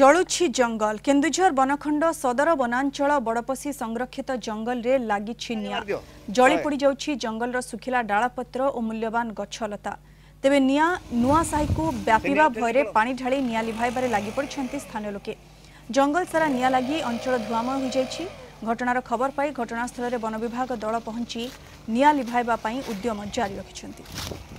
জলুছি জঙ্গল কেন্দুঝর বনখণ্ড সদর বনাঞ্চল বড়পশি সংরক্ষিত জঙ্গলরে লাগিছি নিয়া জলি পড়ি যাচ্ছি জঙ্গলর শুখিলা ডালপত্র ও মূল্যবান গছলতা তেবে নিয়া নুয়া সাহিকু ব্যাপিবা ভয়ের পানি ঢালি নিয়া লিভাইবার লাগি পড়ছেন স্থানীয় লোকে জঙ্গল সারা নিয়া লাগি অঞ্চল ধুয়াময় হয়ে যাই ঘটনার খবর পাই ঘটনাস্থলের বন বিভাগ দল পৌঁছি নিয়া লিভাইবা উদ্যম জারি রাখি